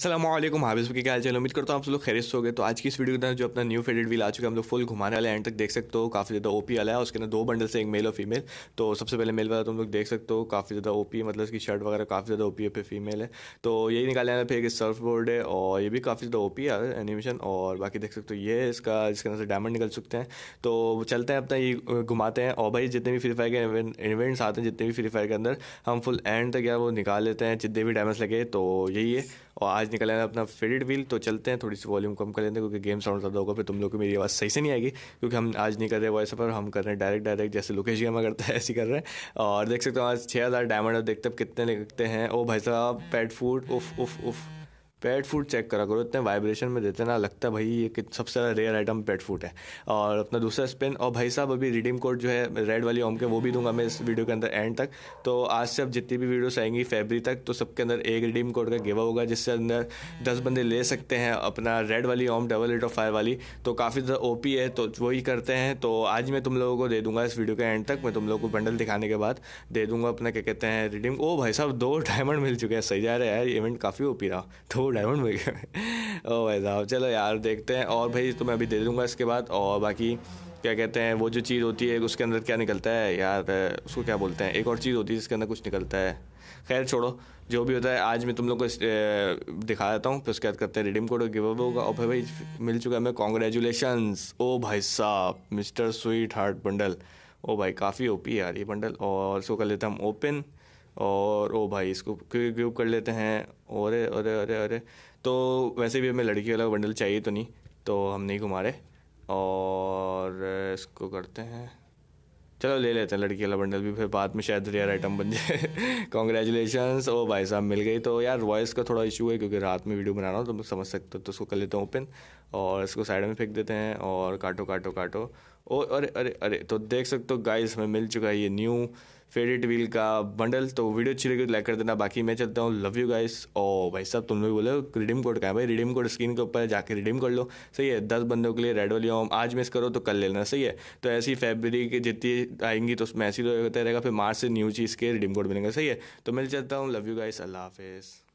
असलम हाबिज के क्या चल उम्मीद करता हूँ आप लोग खैरिस्त हो गए तो आज की इस वीडियो के अंदर जो अपना न्यू फेडेड व्हील आ चुका है हम लोग फुल घुमाने वाले एंड तक देख सकते हो काफ़ी ज़्यादा ओपी वाला है उसके अंदर दो बंडल से एक मेल और फीमेल तो सबसे पहले मेल वाला तुम तो लोग देख सकते हो काफ़ी ज़्यादा ओपी मतलब इसकी शर्ट वगैरह काफ़ी ज़्यादा ओपी है फिर फीमेल है तो यही निकाले हैं फिर एक सर्फ बोर्ड है और ये भी काफ़ी ज़्यादा ओपी है एनिमेशन और बाकी देख सकते हो ये इसका जिसके अंदर से डायमंड निकल सकते हैं तो चलते हैं अपना ये घुमाते हैं और भाई जितने भी फ्री फायर के इवेंट्स आते हैं जितने भी फ्री फायर के अंदर हम फुल एंड तक या वो निकाल लेते हैं जितने भी डायमंड लगे तो यही है और आज आवाज़ निकल आया अपना फेवरेट व्हील तो चलते हैं थोड़ी सी वॉल्यूम कम कर लेते हैं क्योंकि गेम साउंड ज़्यादा होगा फिर तुम लोग को मेरी आवाज़ सही से नहीं आएगी क्योंकि हम आज नहीं कर रहे वॉइस पर हम कर रहे हैं डायरेक्ट डायरेक्ट जैसे लोकेश गेमा करता है ऐसे कर रहे हैं और देख सकते हो आज छः हज़ार डायमंड देखते हैं कितने लगते हैं ओ भाई साहब पेट फूड उफ उफ उफ पेट फूड चेक करा करो इतने वाइब्रेशन में देते ना लगता है भाई ये कि सबसे ज़्यादा रेयर आइटम पेट फूड है और अपना दूसरा स्पिन और भाई साहब अभी रिडीम कोड जो है रेड वाली ओम के वो भी दूंगा मैं इस वीडियो के अंदर एंड तक तो आज से अब जितनी भी वीडियोस आएंगी फेबरी तक तो सबके अंदर एक रिडीम कोड का गेवा होगा जिससे अंदर दस बंदे ले सकते हैं अपना रेड वाली ओम डबल एट ऑफ फाइव वाली तो काफ़ी ज़्यादा ओ है तो वही करते हैं तो आज मैं तुम लोगों को दे दूंगा इस वीडियो के एंड तक मैं तुम लोग को बंडल दिखाने के बाद दे दूंगा अपना क्या कहते हैं रिडीम ओ भाई साहब दो डायमंड मिल चुके हैं सही जा रहा है यार इवेंट काफ़ी ओ रहा तो वो डायमंड मिल ओ भाई साहब चलो यार देखते हैं और भाई तो मैं अभी दे दूंगा इसके बाद और बाकी क्या कहते हैं वो जो चीज़ होती है उसके अंदर क्या निकलता है यार उसको क्या बोलते हैं एक और चीज़ होती है जिसके अंदर कुछ निकलता है खैर छोड़ो जो भी होता है आज मैं तुम लोग को दिखा देता हूँ फिर उसके बाद करते हैं रिडीम कोड गिव अप होगा और भाई भाई मिल चुका है मैं कॉन्ग्रेचुलेशन ओ भाई साहब मिस्टर स्वीट हार्ट बंडल ओ भाई काफ़ी ओपी है यार ये बंडल और उसको कर लेता हम ओपन और ओ भाई इसको क्यों ग्रुप कर लेते हैं अरे अरे अरे अरे तो वैसे भी हमें लड़की वाला बंडल चाहिए तो नहीं तो हम नहीं घुमा रहे और इसको करते हैं चलो ले लेते हैं लड़की वाला बंडल भी फिर बाद में शायद रेयर आइटम बन जाए कॉन्ग्रेचुलेशन ओ भाई साहब मिल गई तो यार वॉइस का थोड़ा इशू है क्योंकि रात में वीडियो बना रहा हूँ तो मैं समझ सकते हो तो उसको कर लेता हूँ ओपन और इसको साइड में फेंक देते हैं और काटो काटो काटो ओ अरे अरे अरे तो देख सकते हो गाइस हमें मिल चुका है ये न्यू फेडेड व्हील का बंडल तो वीडियो अच्छी लगी तो लाइक कर देना बाकी मैं चलता हूँ लव यू गाइस ओ भाई साहब तुम लोग बोले रिडीम कोड का है भाई रिडीम कोड स्क्रीन के ऊपर जाके रिडीम कर लो सही है दस बंदों के लिए रेड वाली ओम आज मिस करो तो कल लेना सही है तो ऐसी की जितनी आएंगी तो उसमें ऐसी तो होता रहेगा फिर मार्च से न्यू चीज़ के रिडीम कोड मिलेंगे सही है तो मैं चलता हूँ लव यू गाइस अल्लाह हाफिज़